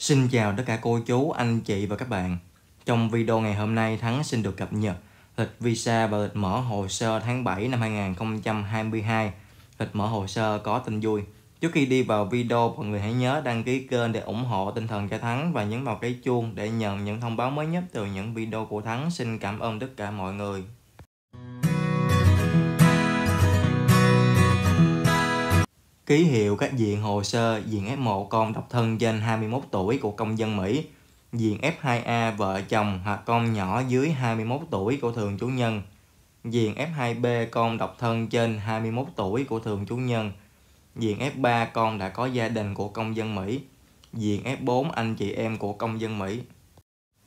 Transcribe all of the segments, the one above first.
Xin chào tất cả cô chú, anh chị và các bạn. Trong video ngày hôm nay, Thắng xin được cập nhật lịch visa và lịch mở hồ sơ tháng 7 năm 2022. Lịch mở hồ sơ có tin vui. Trước khi đi vào video, mọi người hãy nhớ đăng ký kênh để ủng hộ tinh thần cho Thắng và nhấn vào cái chuông để nhận những thông báo mới nhất từ những video của Thắng. Xin cảm ơn tất cả mọi người. ký hiệu các diện hồ sơ diện F1 con độc thân trên 21 tuổi của công dân Mỹ, diện F2A vợ chồng hoặc con nhỏ dưới 21 tuổi của thường chủ nhân, diện F2B con độc thân trên 21 tuổi của thường chủ nhân, diện F3 con đã có gia đình của công dân Mỹ, diện F4 anh chị em của công dân Mỹ.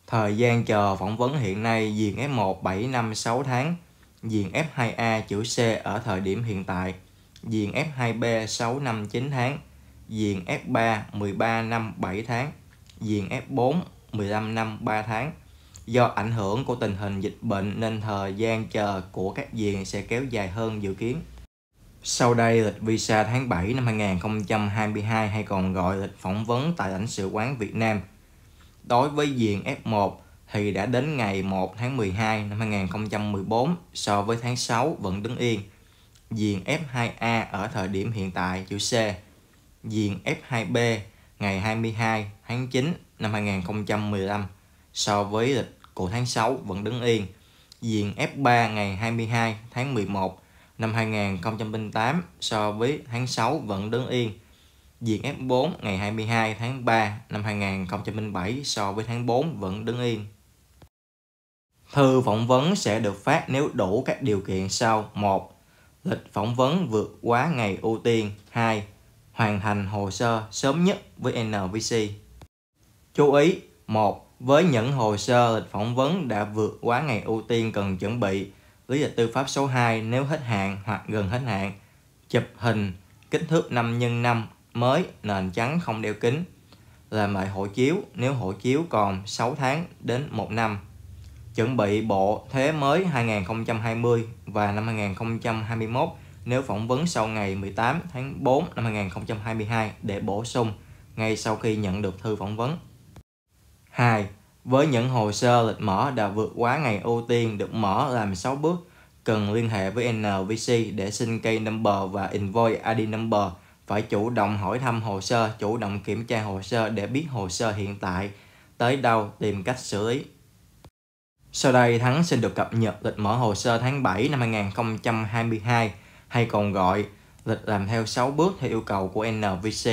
Thời gian chờ phỏng vấn hiện nay diện F1 7 năm 6 tháng, diện F2A chữ C ở thời điểm hiện tại – diện F2B 6 năm 9 tháng, diện F3 13 năm 7 tháng, diện F4 15 năm 3 tháng. Do ảnh hưởng của tình hình dịch bệnh nên thời gian chờ của các diện sẽ kéo dài hơn dự kiến. Sau đây, lịch visa tháng 7 năm 2022 hay còn gọi lịch phỏng vấn tại lãnh sự quán Việt Nam. Đối với diện F1 thì đã đến ngày 1 tháng 12 năm 2014 so với tháng 6 vẫn đứng yên – diện F2A ở thời điểm hiện tại chữ C, diện F2B ngày 22 tháng 9 năm 2015 so với lịch của tháng 6 vẫn đứng yên, diện F3 ngày 22 tháng 11 năm 2008 so với tháng 6 vẫn đứng yên, diện F4 ngày 22 tháng 3 năm 2007 so với tháng 4 vẫn đứng yên. Thư phỏng vấn sẽ được phát nếu đủ các điều kiện sau: một lịch phỏng vấn vượt quá ngày ưu tiên. 2. Hoàn thành hồ sơ sớm nhất với NVC. Chú ý 1. Với những hồ sơ lịch phỏng vấn đã vượt quá ngày ưu tiên cần chuẩn bị, lý lịch tư pháp số 2 nếu hết hạn hoặc gần hết hạn, chụp hình kích thước 5 x 5 mới nền trắng không đeo kính, làm lại hộ chiếu nếu hộ chiếu còn 6 tháng đến 1 năm chuẩn bị bộ thuế mới 2020 và năm 2021 nếu phỏng vấn sau ngày 18 tháng 4 năm 2022 để bổ sung ngay sau khi nhận được thư phỏng vấn. 2. Với những hồ sơ lịch mở đã vượt quá ngày ưu tiên được mở làm 6 bước, cần liên hệ với NVC để xin cây number và invoice ID number, phải chủ động hỏi thăm hồ sơ, chủ động kiểm tra hồ sơ để biết hồ sơ hiện tại, tới đâu tìm cách xử lý. Sau đây Thắng xin được cập nhật lịch mở hồ sơ tháng 7 năm 2022 hay còn gọi lịch làm theo 6 bước theo yêu cầu của NVC.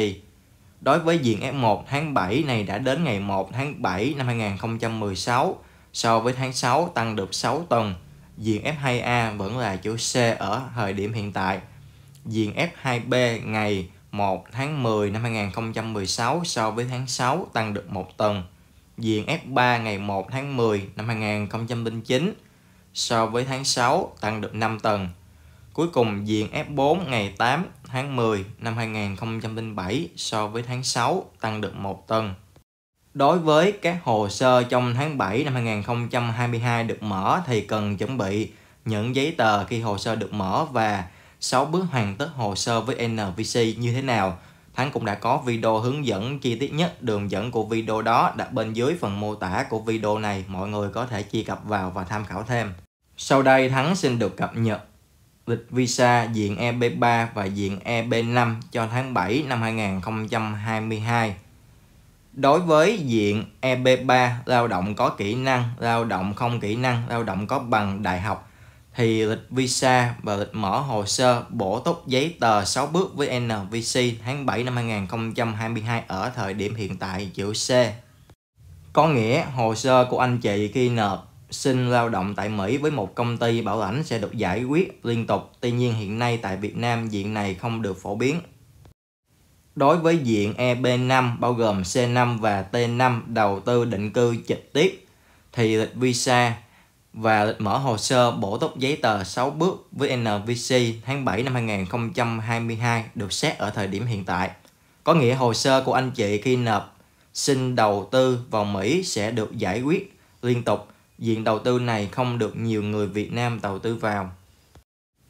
Đối với diện F1 tháng 7 này đã đến ngày 1 tháng 7 năm 2016 so với tháng 6 tăng được 6 tuần. Diện F2A vẫn là chữ C ở thời điểm hiện tại. Diện F2B ngày 1 tháng 10 năm 2016 so với tháng 6 tăng được 1 tuần diện F3 ngày 1 tháng 10 năm 2009 so với tháng 6 tăng được 5 tầng. Cuối cùng diện F4 ngày 8 tháng 10 năm 2007 so với tháng 6 tăng được 1 tầng. Đối với các hồ sơ trong tháng 7 năm 2022 được mở thì cần chuẩn bị những giấy tờ khi hồ sơ được mở và 6 bước hoàn tất hồ sơ với NVC như thế nào – Hắn cũng đã có video hướng dẫn chi tiết nhất đường dẫn của video đó đặt bên dưới phần mô tả của video này, mọi người có thể truy cập vào và tham khảo thêm. Sau đây Thắng xin được cập nhật lịch visa diện EB3 và diện EB5 cho tháng 7 năm 2022. Đối với diện EB3, lao động có kỹ năng, lao động không kỹ năng, lao động có bằng đại học thì lịch visa và lịch mở hồ sơ bổ túc giấy tờ 6 bước với NVC tháng 7 năm 2022 ở thời điểm hiện tại chữ C. Có nghĩa hồ sơ của anh chị khi nộp xin lao động tại Mỹ với một công ty bảo lãnh sẽ được giải quyết liên tục. Tuy nhiên hiện nay tại Việt Nam diện này không được phổ biến. Đối với diện EB5 bao gồm C5 và T5 đầu tư định cư trực tiếp thì lịch visa và mở hồ sơ bổ túc giấy tờ 6 bước với NVC tháng 7 năm 2022 được xét ở thời điểm hiện tại. Có nghĩa hồ sơ của anh chị khi nộp xin đầu tư vào Mỹ sẽ được giải quyết liên tục. Diện đầu tư này không được nhiều người Việt Nam đầu tư vào.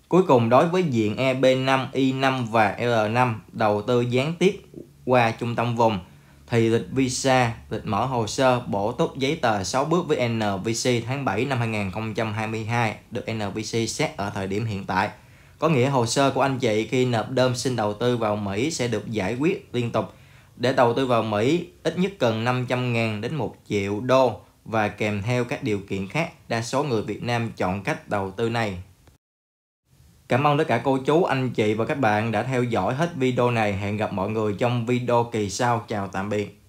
Cuối cùng đối với diện EB5, I5 và L5 đầu tư gián tiếp qua trung tâm vùng thì lịch visa, lịch mở hồ sơ, bổ túc giấy tờ 6 bước với NVC tháng 7 năm 2022 được NVC xét ở thời điểm hiện tại. Có nghĩa hồ sơ của anh chị khi nộp đơn xin đầu tư vào Mỹ sẽ được giải quyết liên tục. Để đầu tư vào Mỹ, ít nhất cần 500.000 đến 1 triệu đô và kèm theo các điều kiện khác. Đa số người Việt Nam chọn cách đầu tư này Cảm ơn tất cả cô chú, anh chị và các bạn đã theo dõi hết video này. Hẹn gặp mọi người trong video kỳ sau. Chào tạm biệt.